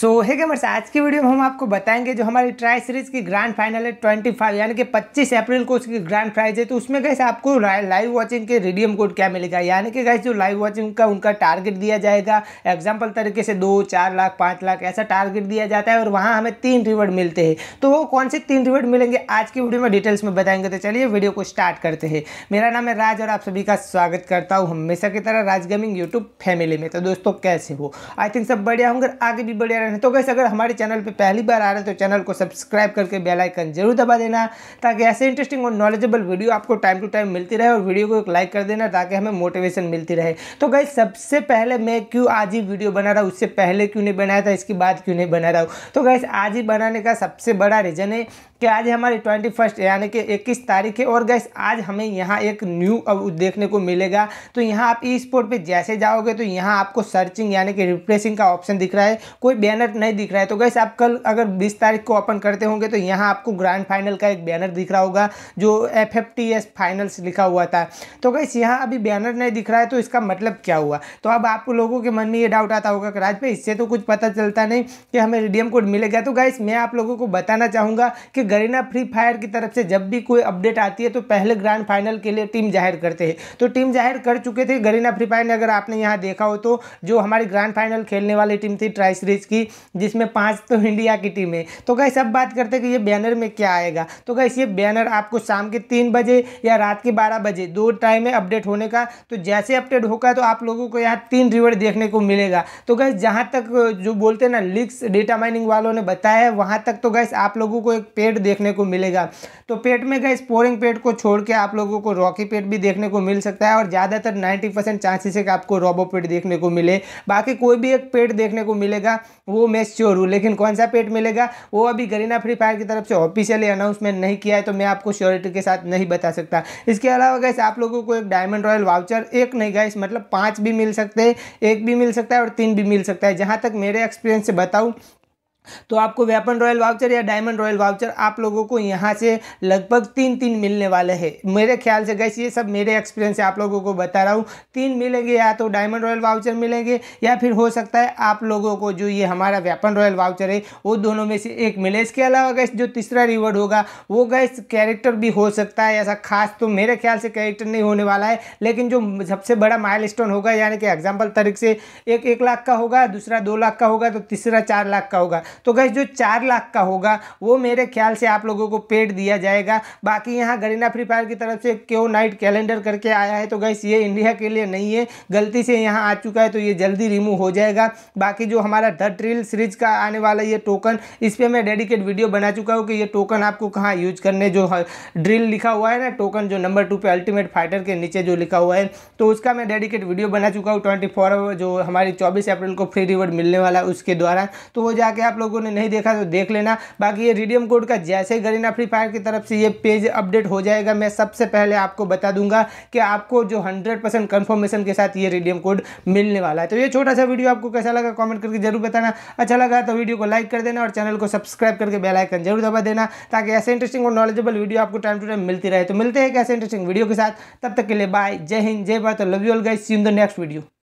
सो है गेमर्स आज की वीडियो में हम आपको बताएंगे जो हमारी ट्राई सीरीज की ग्रैंड फाइनल है ट्वेंटी फाइव यानी कि पच्चीस अप्रैल को उसकी ग्रैंड प्राइज है तो उसमें कैसे आपको लाइव वॉचिंग के रिडियम कोड क्या मिलेगा यानी कि गैस जो लाइव वॉचिंग का उनका टारगेट दिया जाएगा एग्जाम्पल तरीके से दो चार लाख पाँच लाख ऐसा टारगेट दिया जाता है और वहाँ हमें तीन रिवॉर्ड मिलते हैं तो वो कौन से तीन रिवॉर्ड मिलेंगे आज की वीडियो में डिटेल्स में बताएंगे तो चलिए वीडियो को स्टार्ट करते हैं मेरा नाम है राज और आप सभी का स्वागत करता हूँ हमेशा की तरह राज गेमिंग यूट्यूब फैमिली में तो दोस्तों कैसे हो आई थिंक सब बढ़िया होंगे आगे भी बढ़िया रहे हैं तो कैसे अगर हमारे चैनल पे पहली बार आ रहे हैं तो चैनल को सब्सक्राइब करके बेल आइकन जरूर दबा देना ताकि ऐसे इंटरेस्टिंग और नॉलेजेबल वीडियो आपको टाइम टू टाइम मिलती रहे और वीडियो को एक लाइक कर देना ताकि हमें मोटिवेशन मिलती रहे तो गई सबसे पहले मैं क्यों आज ही वीडियो बना रहा हूँ उससे पहले क्यों नहीं बनाया था इसकी बात क्यों नहीं बना रहा हूँ तो गैस आज ही बनाने का सबसे बड़ा रीज़न है कि आज हमारी ट्वेंटी फर्स्ट यानी कि इक्कीस तारीख है और गैस आज हमें यहाँ एक न्यू अब देखने को मिलेगा तो यहाँ आप ई स्पोर्ट पर जैसे जाओगे तो यहाँ आपको सर्चिंग यानी कि रिप्लेसिंग का ऑप्शन दिख रहा है कोई बैनर बैनर नहीं दिख रहा है तो गैस आप कल अगर बीस तारीख को ओपन करते होंगे तो यहाँ आपको ग्रैंड फाइनल का एक बैनर दिख रहा होगा जो F F T S finals लिखा हुआ था तो गैस यहाँ अभी बैनर नहीं दिख रहा है तो इसका मतलब क्या हुआ तो अब आप लोगों के मन में ये डाउट आता होगा कि राज भाई इससे तो कुछ पता चलता नहीं कि हमें रिडीएम कोड मिलेगा तो गैस मैं आप लोगों को बताना चाहूँगा कि गरीना फ्री फायर की तरफ से जब भी कोई अपडेट आती है तो पहले ग्रैंड फाइनल के लिए टीम जाहिर करते हैं तो टीम जाहिर कर चुके थे गरीना फ्री फायर ने अगर आपने यहाँ देखा हो तो जो हमारी ग्रैंड फाइनल खेलने वाली टीम थी ट्राई सीरीज की जिसमें पांच तो इंडिया की टीम है तो गैस अब बात करते हैं कि ये बैनर में क्या आएगा तो गैस ये बैनर आपको शाम के तीन बजे या रात के बारह बजे दो टाइम है अपडेट होने का तो जैसे अपडेट होगा तो आप लोगों को यहाँ तीन रिवर देखने को मिलेगा तो गैस जहाँ तक जो बोलते हैं ना लिक्स डेटा माइनिंग वालों ने बताया है वहाँ तक तो गैस आप लोगों को एक पेट देखने को मिलेगा तो पेट में गैस पोरिंग पेट को छोड़ के आप लोगों को रॉकी पेट भी देखने को मिल सकता है और ज़्यादातर नाइन्टी परसेंट चांसेस है कि आपको रोबो पेट देखने को मिले बाकी कोई भी एक पेट देखने को मिलेगा वो वो मैं श्योर हूँ लेकिन कौन सा पेट मिलेगा वो अभी गरीना फ्री फायर की तरफ से ऑफिशियली अनाउंसमेंट नहीं किया है तो मैं आपको श्योरिटी के साथ नहीं बता सकता इसके अलावा गैस आप लोगों को एक डायमंड रॉयल वाउचर एक नहीं गैस मतलब पाँच भी मिल सकते हैं एक भी मिल सकता है और तीन भी मिल सकता है जहाँ तक मेरे एक्सपीरियंस से बताऊँ तो आपको वेपन रॉयल वाउचर या डायमंड रॉयल वाउचर आप लोगों को यहाँ से लगभग तीन तीन मिलने वाले हैं मेरे ख्याल से गैस ये सब मेरे एक्सपीरियंस से आप लोगों को बता रहा हूँ तीन मिलेंगे या तो डायमंड रॉयल वाउचर मिलेंगे या फिर हो सकता है आप लोगों को जो ये हमारा वेपन रॉयल वाउचर है वो दोनों में से एक मिले इसके अलावा गैस जो तीसरा रिवॉर्ड होगा वो गैस कैरेक्टर भी हो सकता है ऐसा खास तो मेरे ख्याल से कैरेक्टर नहीं होने वाला है लेकिन जो सबसे बड़ा माइल होगा यानी कि एग्जाम्पल तरीके से एक एक लाख का होगा दूसरा दो लाख का होगा तो तीसरा चार लाख का होगा तो गैस जो चार लाख का होगा वो मेरे ख्याल से आप लोगों को पेड दिया जाएगा बाकी यहाँ गरीना फ्री फायर की तरफ से क्यों नाइट कैलेंडर करके आया है तो गैस ये इंडिया के लिए नहीं है गलती से यहाँ आ चुका है तो ये जल्दी रिमूव हो जाएगा बाकी जो हमारा द ट्रिल सीरीज का आने वाला ये टोकन इस पर मैं डेडिकेट वीडियो बना चुका हूँ कि ये टोकन आपको कहाँ यूज करने जो ड्रिल लिखा हुआ है ना टोकन जो नंबर टू पे अल्टीमेट फाइटर के नीचे जो लिखा हुआ है तो उसका मैं डेडिकेट वीडियो बना चुका हूँ ट्वेंटी आवर जो हमारी चौबीस अप्रैल को फ्री रिवर्ड मिलने वाला है उसके द्वारा तो वो जाके आप लोगों ने नहीं देखा तो देख लेना बाकी ये रिडीम कोड का जैसे ही गरीना फ्री फायर की तरफ से ये पेज अपडेट हो जाएगा मैं सबसे पहले आपको बता दूंगा कि आपको जो हंड्रेड परसेंट कन्फर्मेशन के साथ ये रिडीम कोड मिलने वाला है तो ये छोटा सा वीडियो आपको कैसा लगा कॉमेंट करके जरूर बताना अच्छा लगा तो वीडियो को लाइक कर देना और चैनल को सब्सक्राइब करके बेलाइकन जरूर दबा देना ताकि ऐसे इंटरेस्टिंग और नॉलेजेबल वीडियो आपको टाइम टू टाइम मिलती रहे तो मिलते हैं एक ऐसे इंटरेस्टिंग वीडियो के साथ तब तक के लिए बाय जय हिंद जय Bharat love you all guys see in the next video